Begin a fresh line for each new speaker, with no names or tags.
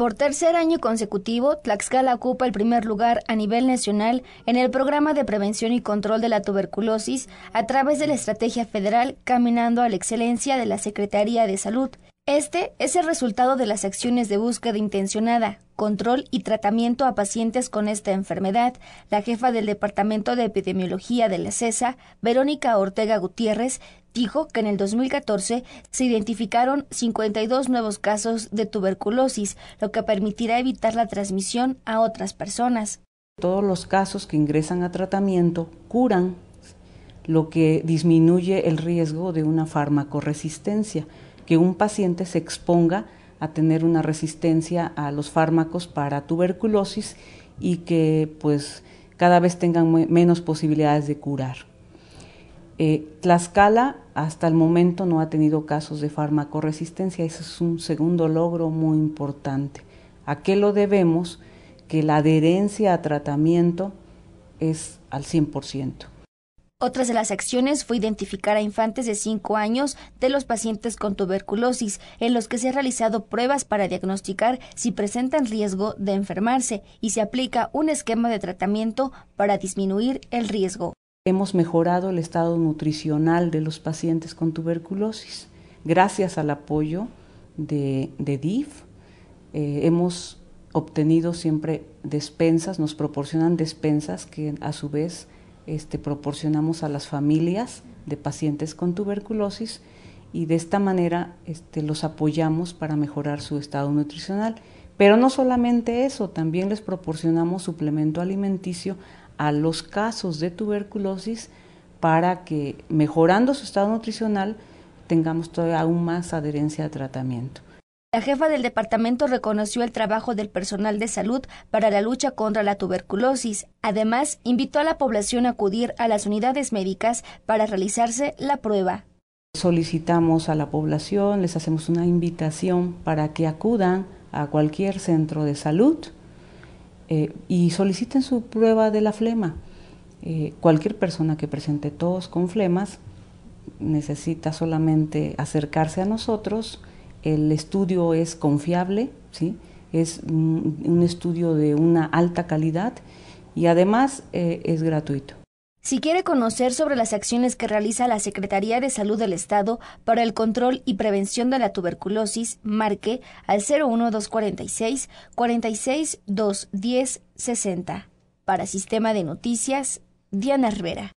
Por tercer año consecutivo, Tlaxcala ocupa el primer lugar a nivel nacional en el programa de prevención y control de la tuberculosis a través de la estrategia federal Caminando a la Excelencia de la Secretaría de Salud, este es el resultado de las acciones de búsqueda intencionada, control y tratamiento a pacientes con esta enfermedad. La jefa del Departamento de Epidemiología de la CESA, Verónica Ortega Gutiérrez, dijo que en el 2014 se identificaron 52 nuevos casos de tuberculosis, lo que permitirá evitar la transmisión
a otras personas. Todos los casos que ingresan a tratamiento curan, lo que disminuye el riesgo de una farmacoresistencia que un paciente se exponga a tener una resistencia a los fármacos para tuberculosis y que pues cada vez tengan menos posibilidades de curar. Eh, Tlaxcala hasta el momento no ha tenido casos de farmacoresistencia, ese es un segundo logro muy importante. ¿A qué lo debemos? Que la adherencia a tratamiento es al 100%.
Otras de las acciones fue identificar a infantes de 5 años de los pacientes con tuberculosis, en los que se han realizado pruebas para diagnosticar si presentan riesgo de enfermarse y se aplica un esquema de tratamiento para disminuir el riesgo.
Hemos mejorado el estado nutricional de los pacientes con tuberculosis gracias al apoyo de, DIF. Eh, hemos obtenido siempre despensas, nos proporcionan despensas que a su vez este, proporcionamos a las familias de pacientes con tuberculosis y de esta manera este, los apoyamos para mejorar su estado nutricional. Pero no solamente eso, también les proporcionamos suplemento alimenticio a los casos de tuberculosis para que mejorando su estado nutricional tengamos todavía aún más adherencia al tratamiento.
La jefa del departamento reconoció el trabajo del personal de salud para la lucha contra la tuberculosis. Además, invitó a la población a acudir a las unidades médicas para realizarse la prueba.
Solicitamos a la población, les hacemos una invitación para que acudan a cualquier centro de salud eh, y soliciten su prueba de la flema. Eh, cualquier persona que presente tos con flemas necesita solamente acercarse a nosotros el estudio es confiable, ¿sí? es un estudio de una alta calidad y además eh, es gratuito.
Si quiere conocer sobre las acciones que realiza la Secretaría de Salud del Estado para el control y prevención de la tuberculosis, marque al 01246 46
60. Para Sistema de Noticias, Diana Rivera.